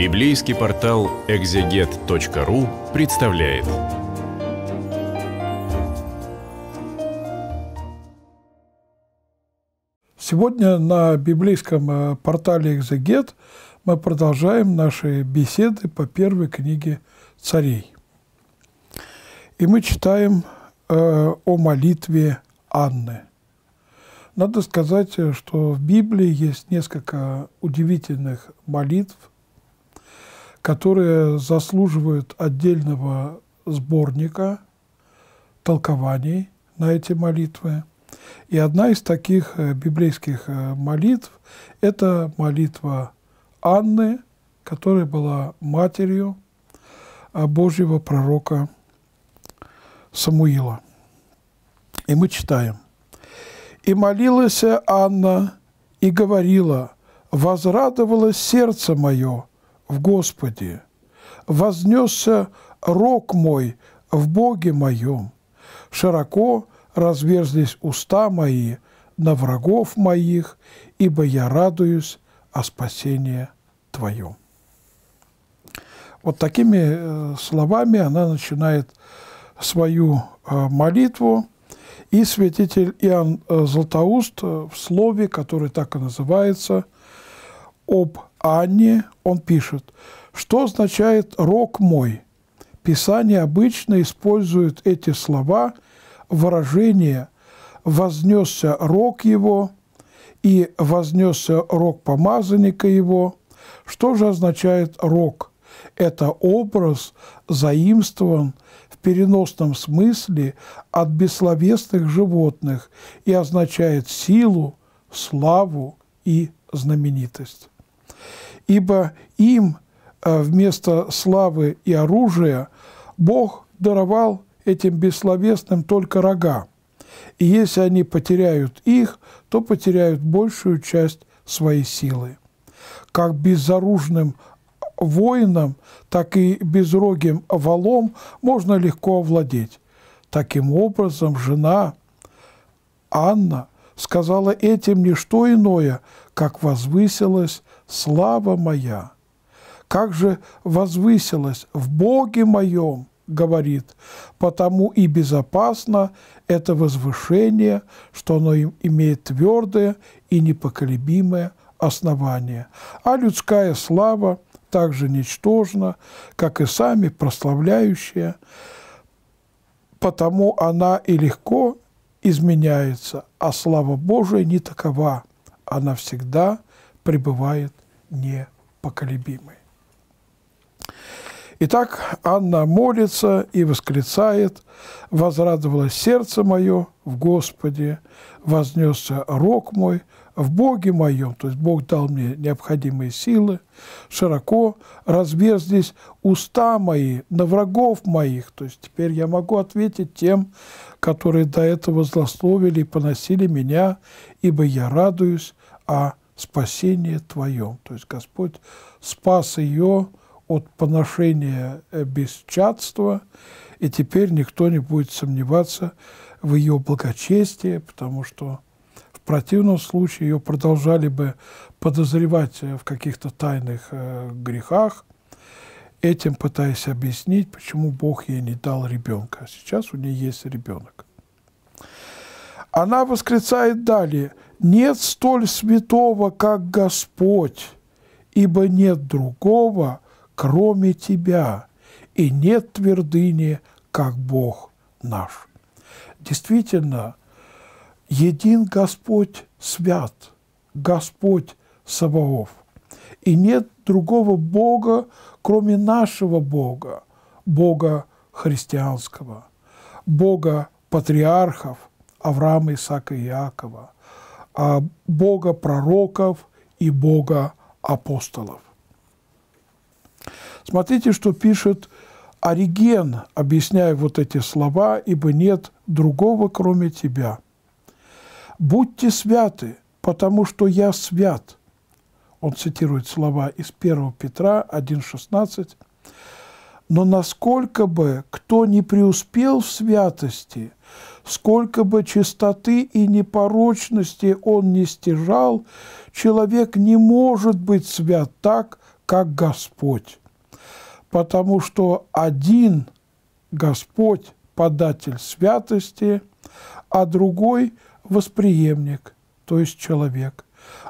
Библейский портал экзегет.ру представляет. Сегодня на библейском э, портале «Экзегет» мы продолжаем наши беседы по первой книге «Царей». И мы читаем э, о молитве Анны. Надо сказать, э, что в Библии есть несколько удивительных молитв, которые заслуживают отдельного сборника толкований на эти молитвы. И одна из таких э, библейских э, молитв – это молитва Анны, которая была матерью э, Божьего пророка Самуила. И мы читаем. «И молилась Анна, и говорила, возрадовалось сердце мое, в Господе. Вознесся рог мой в Боге моем. Широко разверзлись уста мои на врагов моих, ибо я радуюсь о спасении Твоем. Вот такими э, словами она начинает свою э, молитву, и святитель Иоанн э, Златоуст в слове, который так и называется, об Анне он пишет, что означает «рок мой». Писание обычно использует эти слова в выражении «вознесся рок его» и «вознесся рок помазанника его». Что же означает «рок»? Это образ заимствован в переносном смысле от бессловесных животных и означает силу, славу и знаменитость ибо им э, вместо славы и оружия Бог даровал этим бессловесным только рога. И если они потеряют их, то потеряют большую часть своей силы. Как безоружным воинам, так и безрогим валом можно легко овладеть. Таким образом, жена Анна сказала этим не что иное, как возвысилась слава моя. Как же возвысилась в Боге моем, говорит, потому и безопасно это возвышение, что оно имеет твердое и непоколебимое основание. А людская слава также ничтожна, как и сами прославляющие, потому она и легко изменяется, а слава Божия не такова, она всегда пребывает непоколебимой. Итак, Анна молится и восклицает, «Возрадовалось сердце мое в Господе, вознесся рог мой в Боге моем, то есть Бог дал мне необходимые силы, широко разверзлись уста мои на врагов моих, то есть теперь я могу ответить тем, которые до этого злословили и поносили меня, ибо я радуюсь о спасении Твоем. То есть Господь спас ее от поношения э, бесчатства, и теперь никто не будет сомневаться в ее благочестии, потому что противном случае ее продолжали бы подозревать э, в каких-то тайных э, грехах, этим пытаясь объяснить, почему Бог ей не дал ребенка. Сейчас у нее есть ребенок. Она восклицает далее, «Нет столь святого, как Господь, ибо нет другого, кроме Тебя, и нет твердыни, как Бог наш». Действительно, един Господь свят, Господь Саваоф. И нет другого Бога, кроме нашего Бога, Бога христианского, Бога патриархов Авраама, Исаака и Иакова, а Бога пророков и Бога апостолов. Смотрите, что пишет Ориген, объясняя вот эти слова, «Ибо нет другого, кроме тебя». «Будьте святы, потому что я свят». Он цитирует слова из 1 Петра 1,16. «Но насколько бы кто не преуспел в святости, сколько бы чистоты и непорочности он не стяжал, человек не может быть свят так, как Господь, потому что один Господь – податель святости, а другой – восприемник, то есть человек.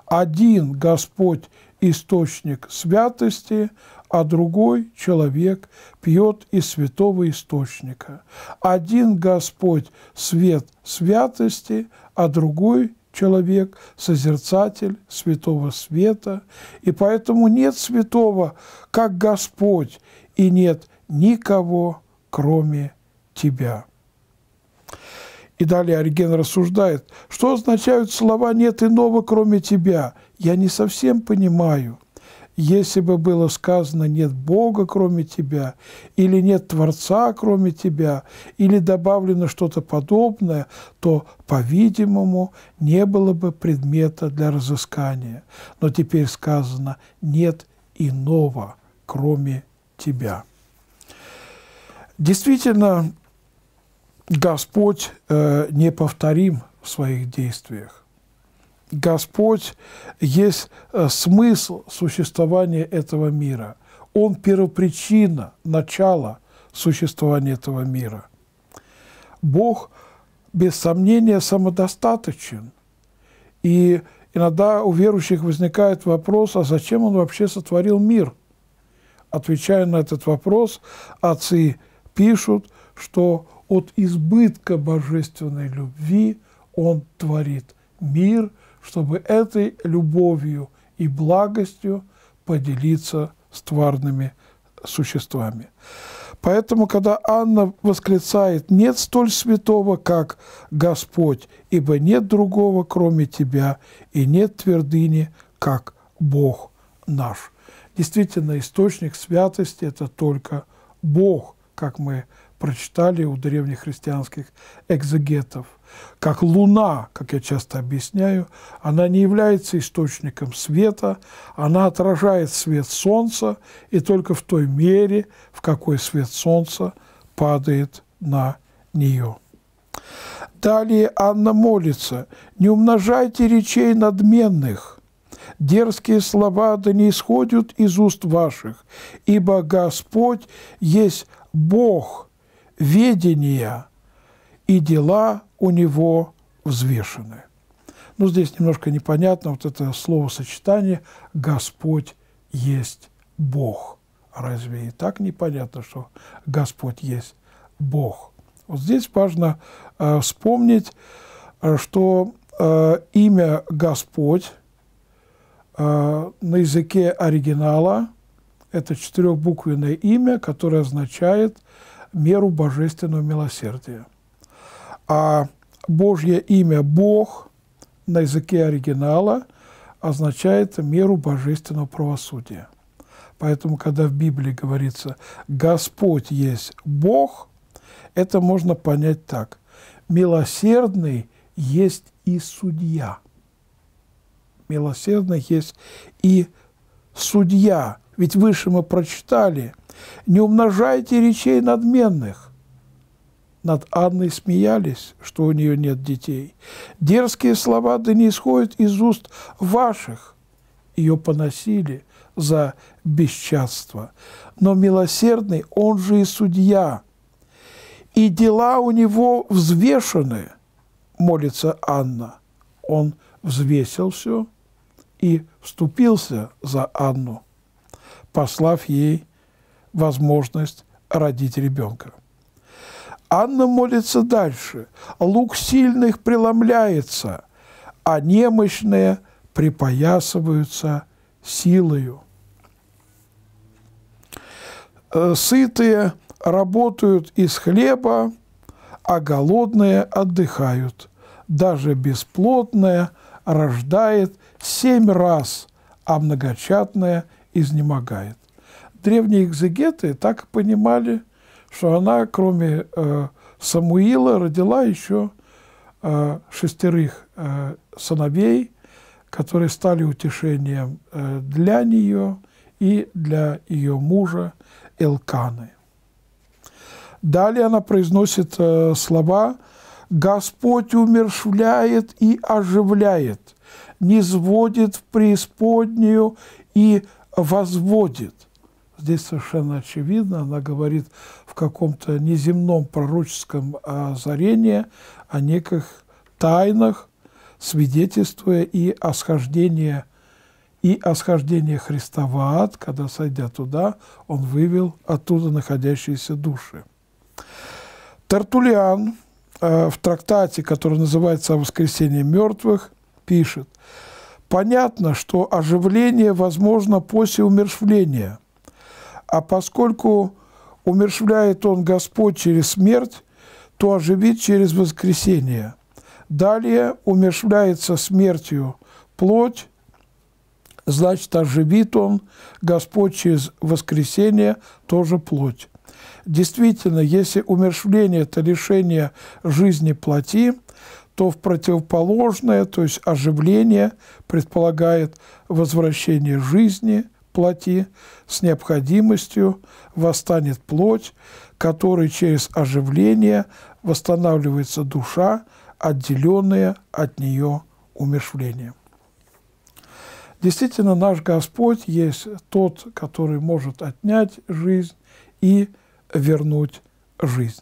Один Господь – источник святости, а другой человек пьет из святого источника. Один Господь – свет святости, а другой человек – созерцатель святого света, и поэтому нет святого, как Господь, и нет никого, кроме Тебя. И далее Ориген рассуждает, что означают слова «нет иного, кроме тебя». Я не совсем понимаю. Если бы было сказано «нет Бога, кроме тебя», или «нет Творца, кроме тебя», или добавлено что-то подобное, то, по-видимому, не было бы предмета для разыскания. Но теперь сказано «нет иного, кроме тебя». Действительно, Господь э, неповторим в своих действиях. Господь есть э, смысл существования этого мира. Он первопричина, начало существования этого мира. Бог, без сомнения, самодостаточен. И иногда у верующих возникает вопрос, а зачем он вообще сотворил мир? Отвечая на этот вопрос, отцы пишут – что от избытка божественной любви Он творит мир, чтобы этой любовью и благостью поделиться с тварными существами. Поэтому, когда Анна восклицает «Нет столь святого, как Господь, ибо нет другого, кроме Тебя, и нет твердыни, как Бог наш». Действительно, источник святости – это только Бог – как мы прочитали у древних христианских экзегетов. Как луна, как я часто объясняю, она не является источником света, она отражает свет солнца, и только в той мере, в какой свет солнца падает на нее. Далее Анна молится. «Не умножайте речей надменных, дерзкие слова да не исходят из уст ваших, ибо Господь есть Бог ведения, и дела у него взвешены. Ну, здесь немножко непонятно вот это словосочетание «Господь есть Бог». Разве и так непонятно, что Господь есть Бог? Вот здесь важно э, вспомнить, э, что э, имя Господь э, на языке оригинала – это четырехбуквенное имя, которое означает меру божественного милосердия. А Божье имя «Бог» на языке оригинала означает меру божественного правосудия. Поэтому, когда в Библии говорится «Господь есть Бог», это можно понять так. Милосердный есть и судья. Милосердный есть и судья, ведь выше мы прочитали, не умножайте речей надменных. Над Анной смеялись, что у нее нет детей. Дерзкие слова да не исходят из уст ваших. Ее поносили за бесчастство. Но милосердный, он же и судья. И дела у него взвешены, молится Анна. Он взвесил все и вступился за Анну послав ей возможность родить ребенка. Анна молится дальше. Лук сильных преломляется, а немощные припоясываются силою. Э, сытые работают из хлеба, а голодные отдыхают. Даже бесплотное рождает семь раз, а многочатное – изнемогает. Древние экзегеты так понимали, что она, кроме э, Самуила, родила еще э, шестерых э, сыновей, которые стали утешением э, для нее и для ее мужа Элканы. Далее она произносит э, слова «Господь умершвляет и оживляет, низводит в преисподнюю и возводит. Здесь совершенно очевидно, она говорит в каком-то неземном пророческом а, озарении о неких тайнах, свидетельствуя и о схождении, и о схождении Христа в ад, когда, сойдя туда, он вывел оттуда находящиеся души. Тартулиан а, в трактате, который называется «О воскресении мертвых», пишет – Понятно, что оживление возможно после умершвления, а поскольку умершвляет он Господь через смерть, то оживит через воскресение. Далее умершвляется смертью плоть, значит, оживит он Господь через воскресение, тоже плоть. Действительно, если умершвление – это лишение жизни плоти, то в противоположное, то есть оживление, предполагает возвращение жизни плоти с необходимостью, восстанет плоть, которой через оживление восстанавливается душа, отделенная от нее умершвлением. Действительно, наш Господь есть тот, который может отнять жизнь и вернуть жизнь.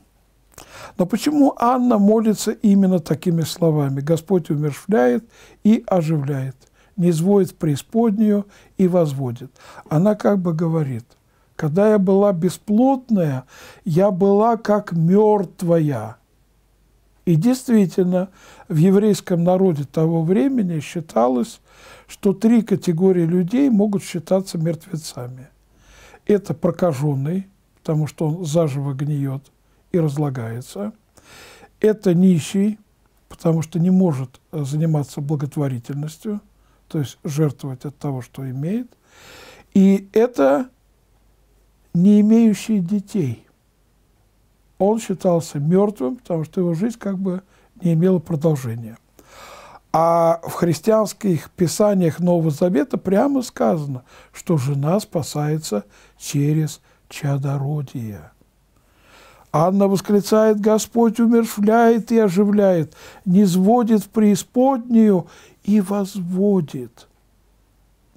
Но почему Анна молится именно такими словами? Господь умершвляет и оживляет, не изводит преисподнюю и возводит. Она как бы говорит, когда я была бесплотная, я была как мертвая. И действительно, в еврейском народе того времени считалось, что три категории людей могут считаться мертвецами. Это прокаженный, потому что он заживо гниет – и разлагается. Это нищий, потому что не может э, заниматься благотворительностью, то есть жертвовать от того, что имеет. И это не имеющий детей. Он считался мертвым, потому что его жизнь как бы не имела продолжения. А в христианских писаниях Нового Завета прямо сказано, что жена спасается через чадородие. Анна восклицает, Господь умершвляет и оживляет, не сводит в преисподнюю и возводит.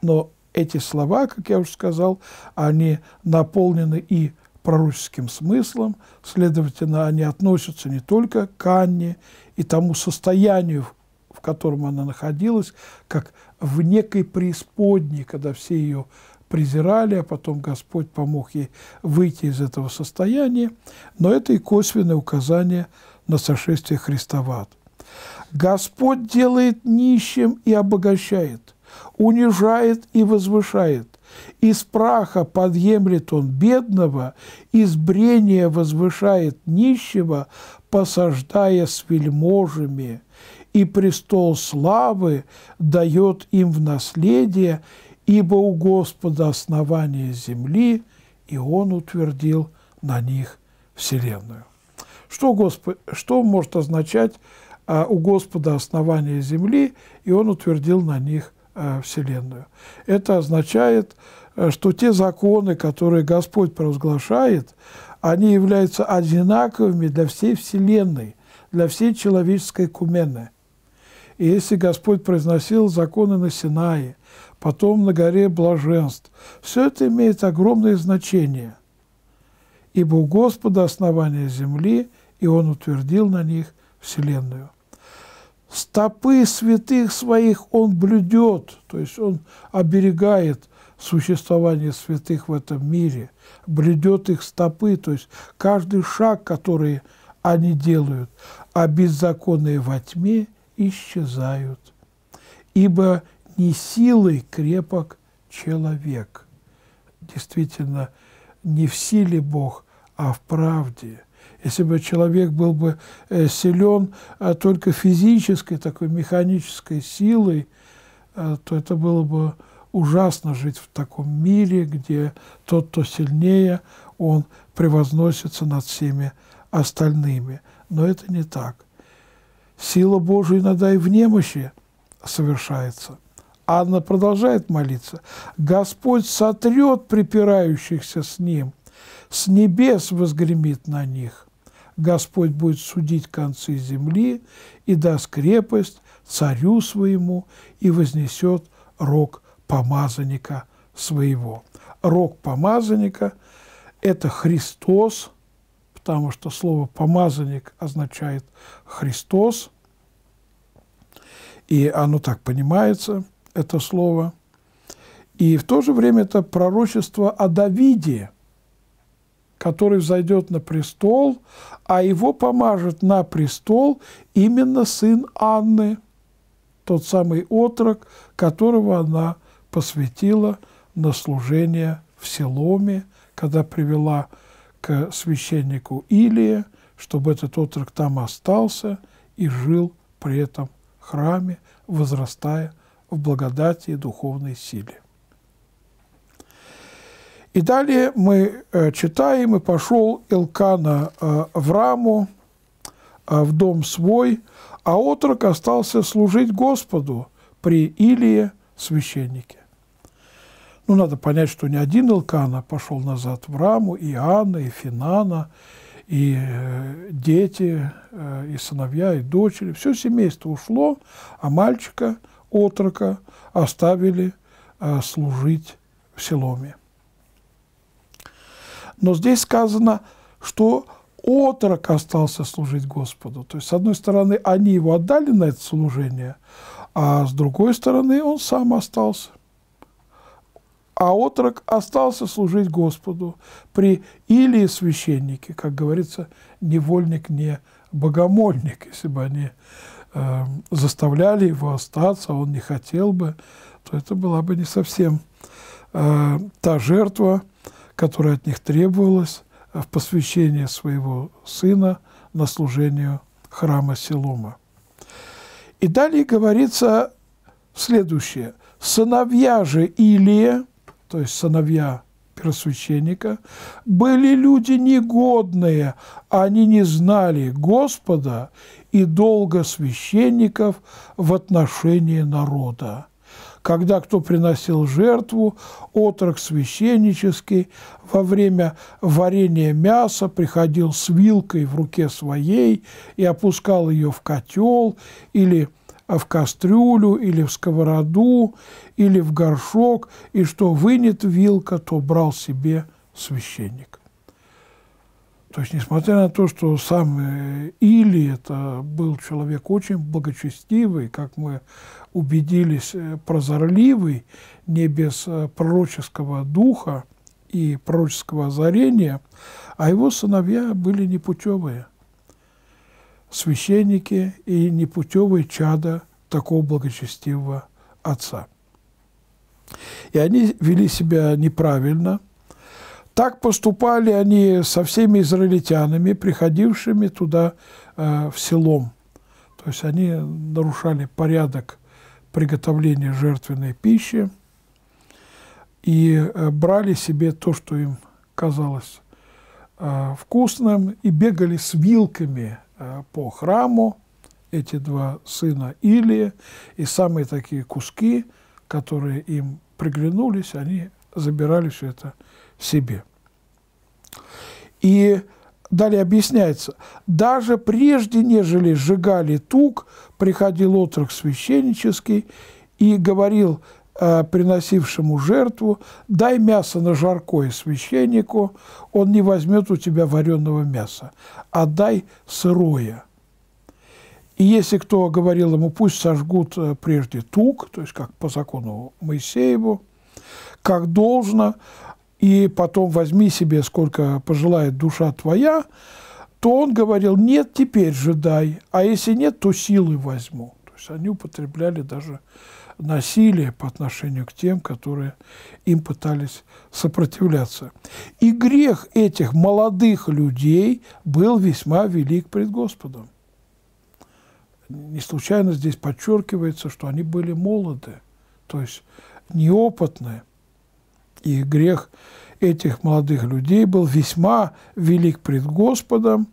Но эти слова, как я уже сказал, они наполнены и пророческим смыслом, следовательно, они относятся не только к Анне и тому состоянию, в котором она находилась, как в некой преисподней, когда все ее презирали, а потом Господь помог ей выйти из этого состояния. Но это и косвенное указание на сошествие Христа в ад. Господь делает нищим и обогащает, унижает и возвышает. Из праха подъемлет он бедного, из брения возвышает нищего, посаждая с вельможами, и престол славы дает им в наследие, ибо у Господа основание земли, и Он утвердил на них вселенную. Что, Господь, что может означать а, у Господа основание земли, и Он утвердил на них а, вселенную? Это означает, а, что те законы, которые Господь провозглашает, они являются одинаковыми для всей вселенной, для всей человеческой кумены. И если Господь произносил законы на Синае, потом на горе блаженств. Все это имеет огромное значение, ибо у Господа основание земли, и Он утвердил на них Вселенную. Стопы святых своих Он блюдет, то есть Он оберегает существование святых в этом мире, блюдет их стопы, то есть каждый шаг, который они делают, а беззаконные во тьме исчезают. Ибо не силой крепок человек. Действительно, не в силе Бог, а в правде. Если бы человек был бы э, силен а, только физической, такой механической силой, э, то это было бы ужасно жить в таком мире, где тот, кто сильнее, он превозносится над всеми остальными. Но это не так. Сила Божия иногда и в немощи совершается. А она продолжает молиться. Господь сотрет припирающихся с Ним, с небес возгремит на них. Господь будет судить концы земли и даст крепость царю своему и вознесет рог помазанника своего. Рог помазанника – это Христос, потому что слово «помазанник» означает «Христос», и оно так понимается это слово. И в то же время это пророчество о Давиде, который взойдет на престол, а его помажет на престол именно сын Анны, тот самый отрок, которого она посвятила на служение в Селоме, когда привела к священнику Илия, чтобы этот отрок там остался и жил при этом храме, возрастая в благодати и духовной силе. И далее мы э, читаем, и пошел Илкана э, в раму, э, в дом свой, а отрок остался служить Господу при Илии священнике. Ну, надо понять, что не один Илкана пошел назад в раму, и Анна, и Финана, и дети, и сыновья, и дочери. Все семейство ушло, а мальчика – отрока оставили а, служить в Селоме. Но здесь сказано, что отрок остался служить Господу. То есть, с одной стороны, они его отдали на это служение, а с другой стороны, он сам остался. А отрок остался служить Господу при Илии священнике, как говорится, невольник не богомольник, если бы они Э, заставляли его остаться, он не хотел бы, то это была бы не совсем э, та жертва, которая от них требовалась э, в посвящении своего сына на служение храма Селома. И далее говорится следующее. «Сыновья же Илия, то есть сыновья первосвященника, были люди негодные, они не знали Господа и долга священников в отношении народа. Когда кто приносил жертву, отрок священнический во время варения мяса приходил с вилкой в руке своей и опускал ее в котел или в кастрюлю или в сковороду или в горшок, и что вынет вилка, то брал себе священник. То есть, несмотря на то, что сам э, Или это был человек очень благочестивый, как мы убедились, э, прозорливый, не без э, пророческого духа и пророческого озарения, а его сыновья были непутевые священники и непутевые чада такого благочестивого отца. И они вели себя неправильно – так поступали они со всеми израильтянами, приходившими туда э, в селом. То есть они нарушали порядок приготовления жертвенной пищи и э, брали себе то, что им казалось э, вкусным, и бегали с вилками по храму, эти два сына Илии, и самые такие куски, которые им приглянулись, они забирали все это себе. И далее объясняется, даже прежде, нежели сжигали тук, приходил отрок священнический и говорил э, приносившему жертву, дай мясо на жаркое священнику, он не возьмет у тебя вареного мяса, а дай сырое. И если кто говорил ему, пусть сожгут э, прежде тук, то есть как по закону Моисееву, как должно, и потом возьми себе, сколько пожелает душа твоя, то он говорил, нет, теперь же дай, а если нет, то силы возьму. То есть они употребляли даже насилие по отношению к тем, которые им пытались сопротивляться. И грех этих молодых людей был весьма велик пред Господом. Не случайно здесь подчеркивается, что они были молоды, то есть неопытные и грех этих молодых людей был весьма велик пред Господом,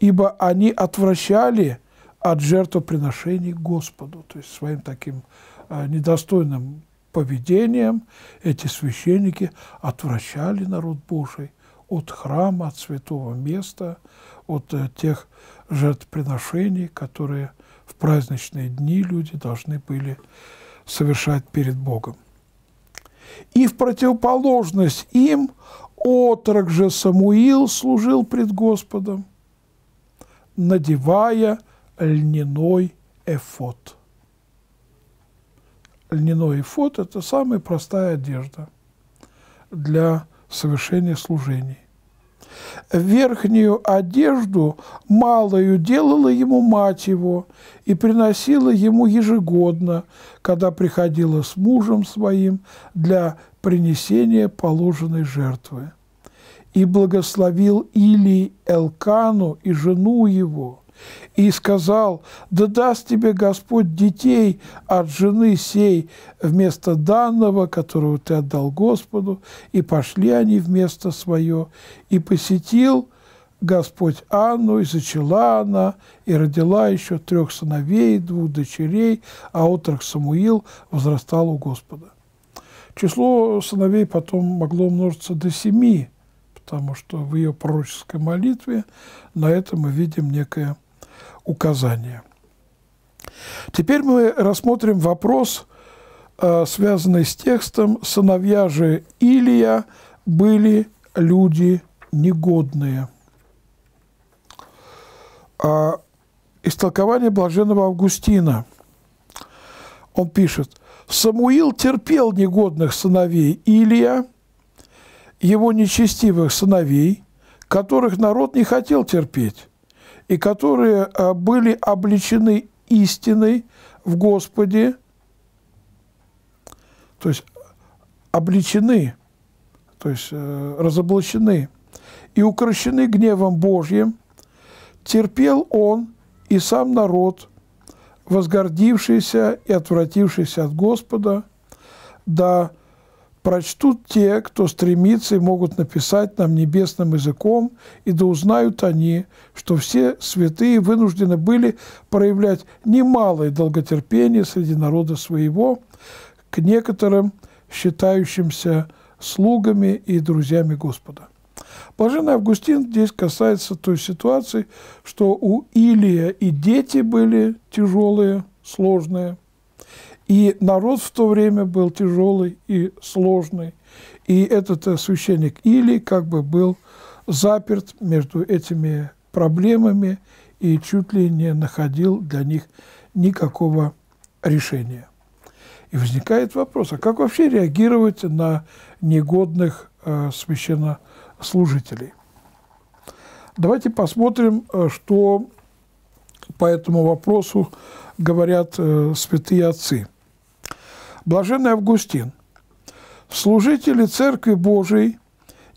ибо они отвращали от жертвоприношений Господу, то есть своим таким а, недостойным поведением эти священники отвращали народ Божий от храма, от святого места, от э, тех жертвоприношений, которые в праздничные дни люди должны были совершать перед Богом. И в противоположность им отрок же Самуил служил пред Господом, надевая льняной эфот. Льняной эфот – это самая простая одежда для совершения служений. Верхнюю одежду малую делала ему мать его и приносила ему ежегодно, когда приходила с мужем своим для принесения положенной жертвы. И благословил Илий Элкану и жену его – и сказал, да даст тебе Господь детей от жены сей вместо данного, которого ты отдал Господу, и пошли они вместо свое, и посетил Господь Анну, и зачала она, и родила еще трех сыновей, двух дочерей, а отрок Самуил возрастал у Господа. Число сыновей потом могло умножиться до семи, потому что в ее пророческой молитве на это мы видим некое указания. Теперь мы рассмотрим вопрос, э, связанный с текстом «Сыновья же Илия были люди негодные». А, Истолкование блаженного Августина. Он пишет, «Самуил терпел негодных сыновей Илия, его нечестивых сыновей, которых народ не хотел терпеть, и которые э, были обличены истиной в Господе, то есть обличены, то есть э, разоблачены и укращены гневом Божьим, терпел он и сам народ, возгордившийся и отвратившийся от Господа, да прочтут те, кто стремится и могут написать нам небесным языком, и да узнают они, что все святые вынуждены были проявлять немалое долготерпение среди народа своего к некоторым считающимся слугами и друзьями Господа. Блаженный Августин здесь касается той ситуации, что у Илия и дети были тяжелые, сложные – и народ в то время был тяжелый и сложный. И этот э, священник Или как бы был заперт между этими проблемами и чуть ли не находил для них никакого решения. И возникает вопрос, а как вообще реагировать на негодных э, священнослужителей? Давайте посмотрим, э, что по этому вопросу говорят э, святые отцы. Блаженный Августин. «Служители Церкви Божией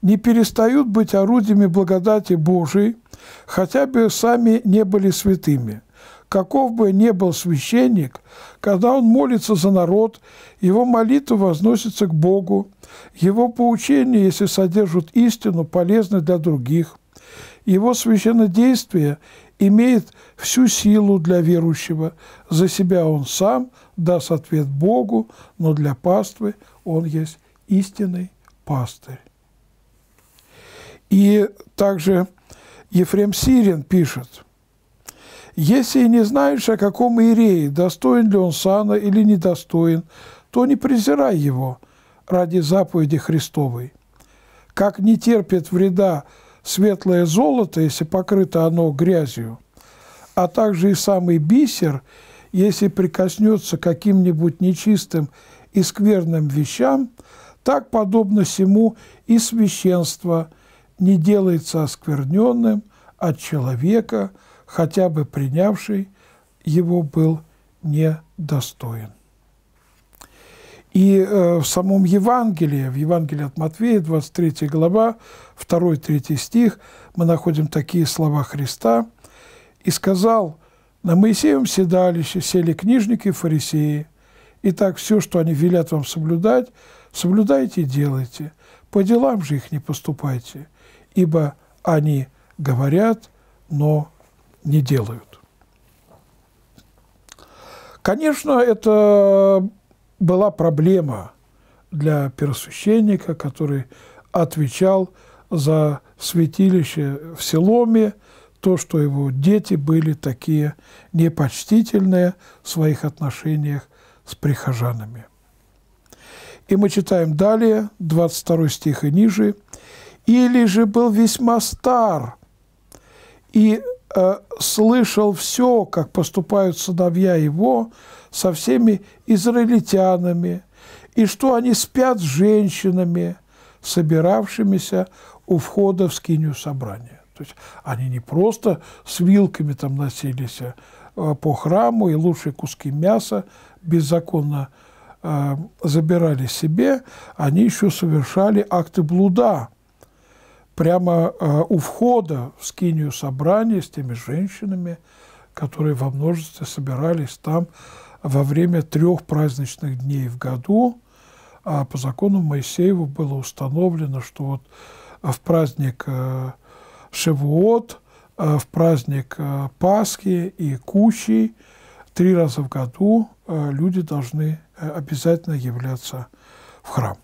не перестают быть орудиями благодати Божией, хотя бы сами не были святыми. Каков бы ни был священник, когда он молится за народ, его молитва возносится к Богу, его поучения, если содержат истину, полезны для других, его священнодействие имеет всю силу для верующего, за себя он сам – даст ответ Богу, но для паствы он есть истинный пастырь. И также Ефрем Сирин пишет, «Если не знаешь, о каком Ирее, достоин ли он сана или недостоин, то не презирай его ради заповеди Христовой. Как не терпит вреда светлое золото, если покрыто оно грязью, а также и самый бисер – если прикоснется к каким-нибудь нечистым и скверным вещам, так, подобно сему и священство не делается оскверненным от человека, хотя бы принявший его был недостоин. И э, в самом Евангелии, в Евангелии от Матвея, 23 глава, 2-3 стих, мы находим такие слова Христа. «И сказал на Моисеевом седалище сели книжники и фарисеи. Итак, все, что они велят вам соблюдать, соблюдайте и делайте. По делам же их не поступайте, ибо они говорят, но не делают. Конечно, это была проблема для первосвященника, который отвечал за святилище в Селоме, то, что его дети были такие непочтительные в своих отношениях с прихожанами. И мы читаем далее, 22 стих и ниже. «Или же был весьма стар и э, слышал все, как поступают сыновья его со всеми израильтянами, и что они спят с женщинами, собиравшимися у входа в скинию собрания». То есть они не просто с вилками там носились а, а, по храму, и лучшие куски мяса беззаконно э, забирали себе, они еще совершали акты блуда прямо э, у входа в скинию собрания с теми женщинами, которые во множестве собирались там во время трех праздничных дней в году. А по закону Моисеева было установлено, что вот в праздник э, Шивуот, э, в праздник э, Пасхи и Кущи. Три раза в году э, люди должны обязательно являться в храм.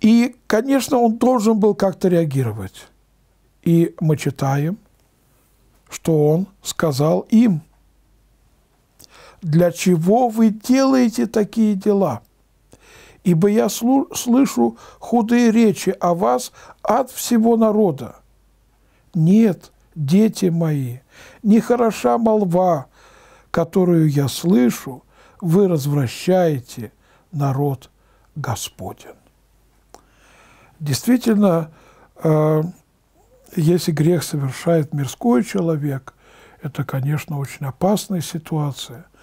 И, конечно, он должен был как-то реагировать. И мы читаем, что он сказал им, «Для чего вы делаете такие дела?» ибо я слышу худые речи о вас от всего народа. Нет, дети мои, не хороша молва, которую я слышу, вы развращаете народ Господен. Действительно, э, если грех совершает мирской человек, это, конечно, очень опасная ситуация –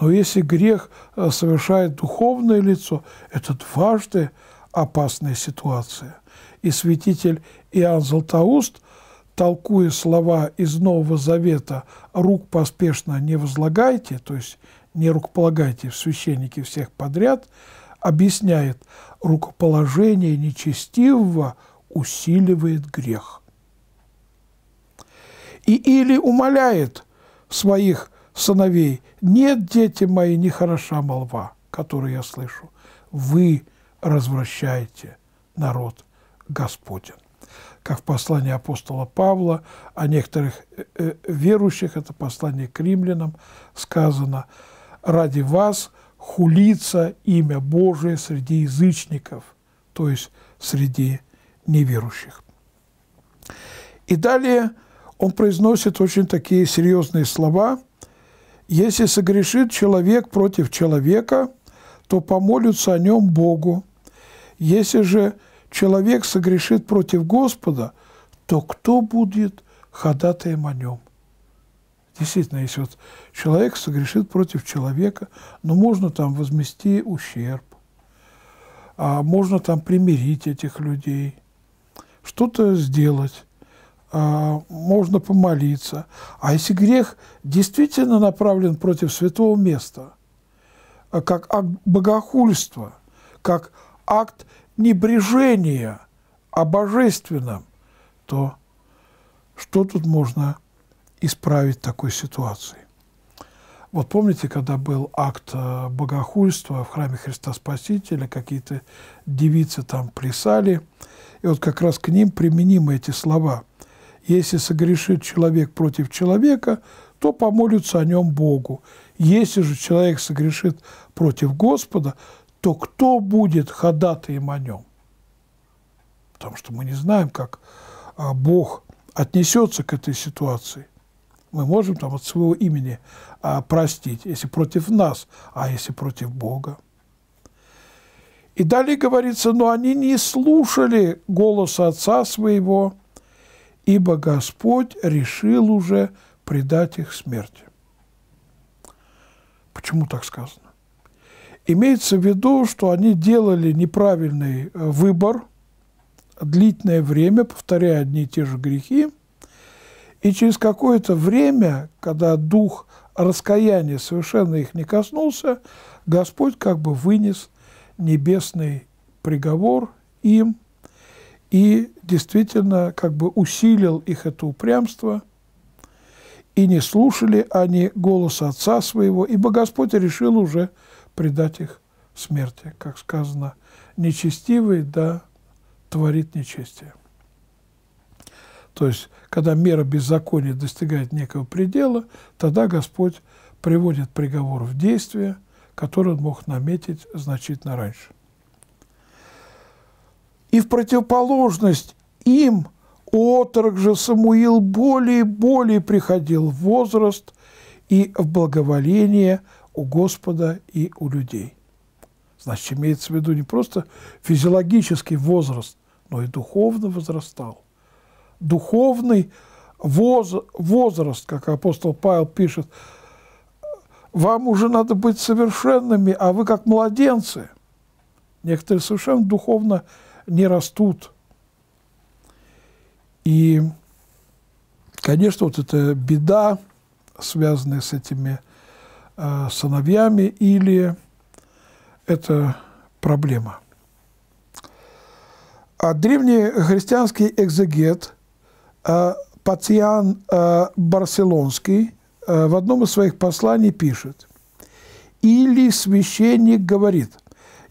но если грех э, совершает духовное лицо, это дважды опасная ситуация. И святитель Иоанн Златоуст, толкуя слова из Нового Завета «рук поспешно не возлагайте», то есть не рукополагайте в священники всех подряд, объясняет, рукоположение нечестивого усиливает грех. И или умоляет своих сыновей – нет, дети мои, не хороша молва, которую я слышу. Вы развращаете народ Господен. Как в послании апостола Павла о некоторых э, э, верующих, это послание к римлянам, сказано «Ради вас хулится имя Божие среди язычников», то есть среди неверующих. И далее он произносит очень такие серьезные слова – если согрешит человек против человека, то помолятся о нем Богу. Если же человек согрешит против Господа, то кто будет ходатаем о нем? Действительно, если вот человек согрешит против человека, ну, можно там возмести ущерб, а можно там примирить этих людей, что-то сделать. А, можно помолиться. А если грех действительно направлен против святого места, а, как акт богохульства, как акт небрежения о божественном, то что тут можно исправить в такой ситуации? Вот помните, когда был акт э, богохульства в храме Христа Спасителя, какие-то девицы там плясали, и вот как раз к ним применимы эти слова – если согрешит человек против человека, то помолится о нем Богу. Если же человек согрешит против Господа, то кто будет ходатаем о нем? Потому что мы не знаем, как а, Бог отнесется к этой ситуации. Мы можем там от своего имени а, простить, если против нас, а если против Бога. И далее говорится, но они не слушали голоса отца своего, ибо Господь решил уже предать их смерти. Почему так сказано? Имеется в виду, что они делали неправильный э, выбор длительное время, повторяя одни и те же грехи, и через какое-то время, когда дух раскаяния совершенно их не коснулся, Господь как бы вынес небесный приговор им – и действительно как бы усилил их это упрямство, и не слушали они голоса отца своего, ибо Господь решил уже предать их смерти, как сказано, нечестивый, да, творит нечестие. То есть, когда мера беззакония достигает некого предела, тогда Господь приводит приговор в действие, который он мог наметить значительно раньше. И в противоположность им отрок же Самуил более и более приходил в возраст и в благоволение у Господа и у людей. Значит, имеется в виду не просто физиологический возраст, но и духовно возрастал. Духовный воз, возраст, как апостол Павел пишет, вам уже надо быть совершенными, а вы как младенцы. Некоторые совершенно духовно не растут. И, конечно, вот эта беда, связанная с этими э, сыновьями, или это проблема. А древний христианский экзегет э, Пациан э, Барселонский э, в одном из своих посланий пишет, «Или священник говорит –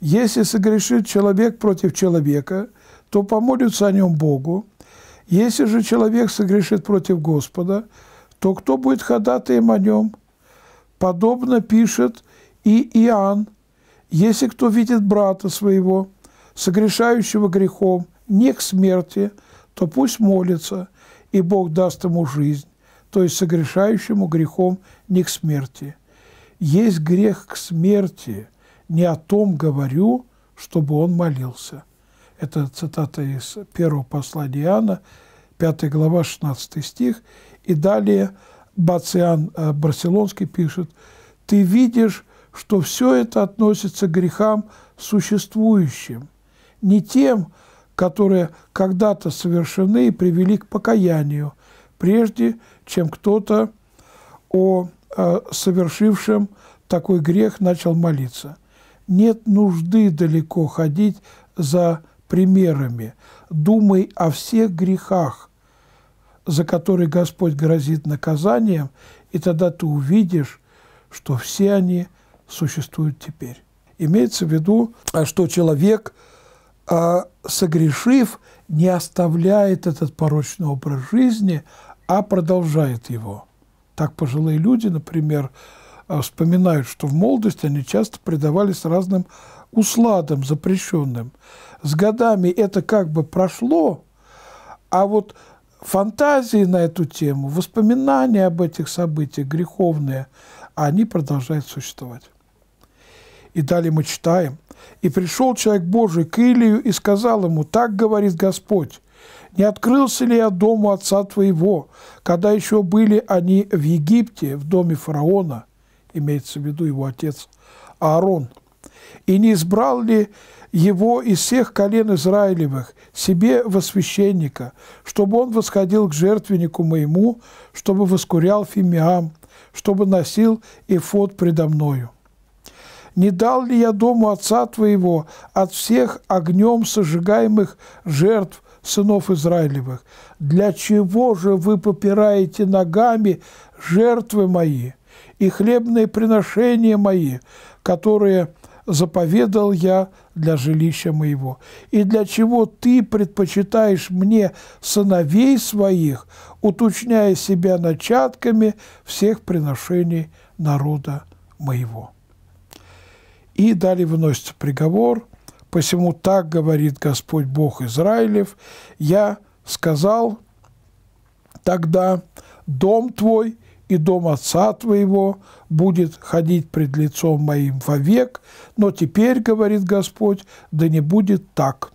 если согрешит человек против человека, то помолится о нем Богу. Если же человек согрешит против Господа, то кто будет ходатаем о нем? Подобно пишет и Иоанн, если кто видит брата своего, согрешающего грехом, не к смерти, то пусть молится, и Бог даст ему жизнь, то есть согрешающему грехом не к смерти. Есть грех к смерти – не о том говорю, чтобы он молился». Это цитата из первого послания Иоанна, 5 глава, 16 стих. И далее Бациан э, Барселонский пишет, «Ты видишь, что все это относится к грехам существующим, не тем, которые когда-то совершены и привели к покаянию, прежде чем кто-то о э, совершившем такой грех начал молиться. Нет нужды далеко ходить за примерами. Думай о всех грехах, за которые Господь грозит наказанием, и тогда ты увидишь, что все они существуют теперь. Имеется в виду, а, что человек, а, согрешив, не оставляет этот порочный образ жизни, а продолжает его. Так пожилые люди, например, а, вспоминают, что в молодости они часто предавались разным усладам запрещенным. С годами это как бы прошло, а вот фантазии на эту тему, воспоминания об этих событиях греховные, они продолжают существовать. И далее мы читаем. «И пришел человек Божий к Илию и сказал ему, так говорит Господь, не открылся ли я дому отца твоего, когда еще были они в Египте, в доме фараона? имеется в виду его отец Аарон. «И не избрал ли его из всех колен Израилевых себе во священника, чтобы он восходил к жертвеннику моему, чтобы воскурял фимиам, чтобы носил эфот предо мною?» не дал ли я дому отца твоего от всех огнем сожигаемых жертв сынов Израилевых? Для чего же вы попираете ногами жертвы мои? и хлебные приношения мои, которые заповедал я для жилища моего. И для чего ты предпочитаешь мне сыновей своих, уточняя себя начатками всех приношений народа моего? И далее выносится приговор, посему так говорит Господь Бог Израилев, я сказал тогда, дом твой и дом отца твоего будет ходить пред лицом моим вовек, но теперь, говорит Господь, да не будет так.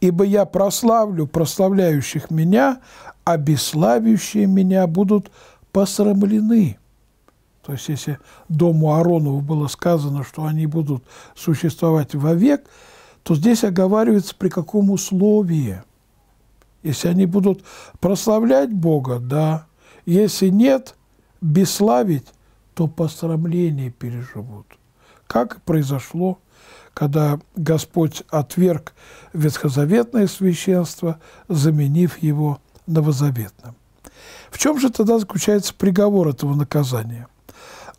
Ибо я прославлю прославляющих меня, а бесславящие меня будут посрамлены». То есть, если дому Аронову было сказано, что они будут существовать вовек, то здесь оговаривается, при каком условии. Если они будут прославлять Бога, да, если нет, бесславить, то посрамление переживут. Как произошло, когда Господь отверг ветхозаветное священство, заменив его новозаветным. В чем же тогда заключается приговор этого наказания?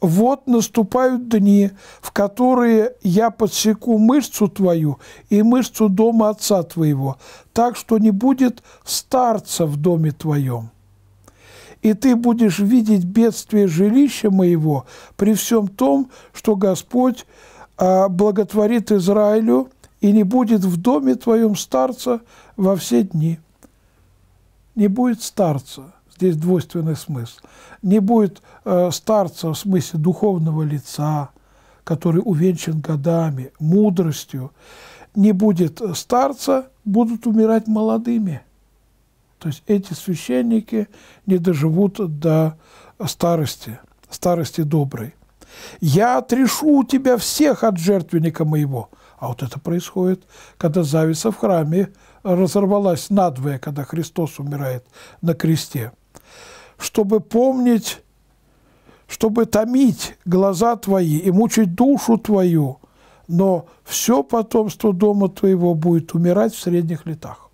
«Вот наступают дни, в которые я подсеку мышцу твою и мышцу дома отца твоего, так что не будет старца в доме твоем» и ты будешь видеть бедствие жилища моего при всем том, что Господь а, благотворит Израилю, и не будет в доме твоем старца во все дни. Не будет старца. Здесь двойственный смысл. Не будет э, старца в смысле духовного лица, который увенчан годами, мудростью. Не будет э, старца, будут умирать молодыми – то есть эти священники не доживут до старости, старости доброй. «Я отрешу тебя всех от жертвенника моего». А вот это происходит, когда зависть в храме разорвалась надвое, когда Христос умирает на кресте. «Чтобы помнить, чтобы томить глаза твои и мучить душу твою, но все потомство дома твоего будет умирать в средних летах».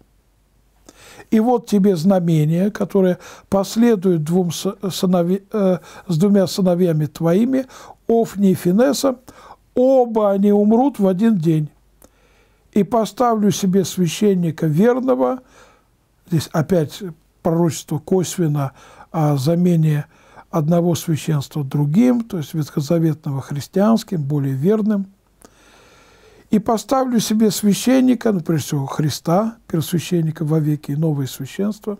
И вот тебе знамение, которое последует двум сынове, э, с двумя сыновьями твоими, Офни и Финеса, оба они умрут в один день. И поставлю себе священника верного, здесь опять пророчество косвенно о замене одного священства другим, то есть ветхозаветного христианским, более верным – и поставлю себе священника, ну, прежде всего, Христа, первосвященника во веки и новое священство,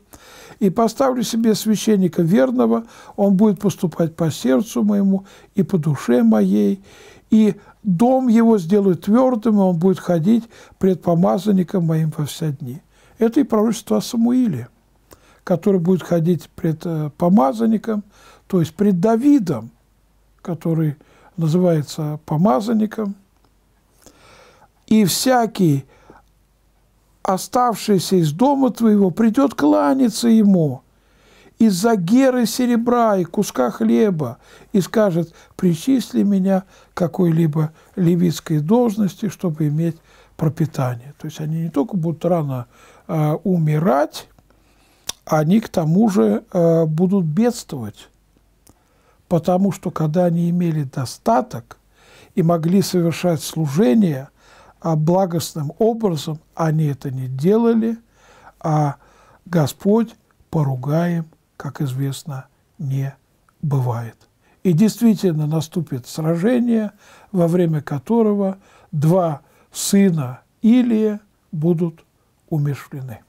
и поставлю себе священника верного, он будет поступать по сердцу моему и по душе моей, и дом его сделаю твердым, и он будет ходить пред помазанником моим во все дни». Это и пророчество о Самуиле, который будет ходить пред э, помазанником, то есть пред Давидом, который называется помазанником – и всякий, оставшийся из дома твоего, придет кланяться ему из-за геры серебра и куска хлеба и скажет, причисли меня какой-либо левитской должности, чтобы иметь пропитание. То есть они не только будут рано э, умирать, они к тому же э, будут бедствовать, потому что когда они имели достаток и могли совершать служение – а благостным образом они это не делали, а Господь поругаем, как известно, не бывает. И действительно наступит сражение, во время которого два сына Илия будут умершлены.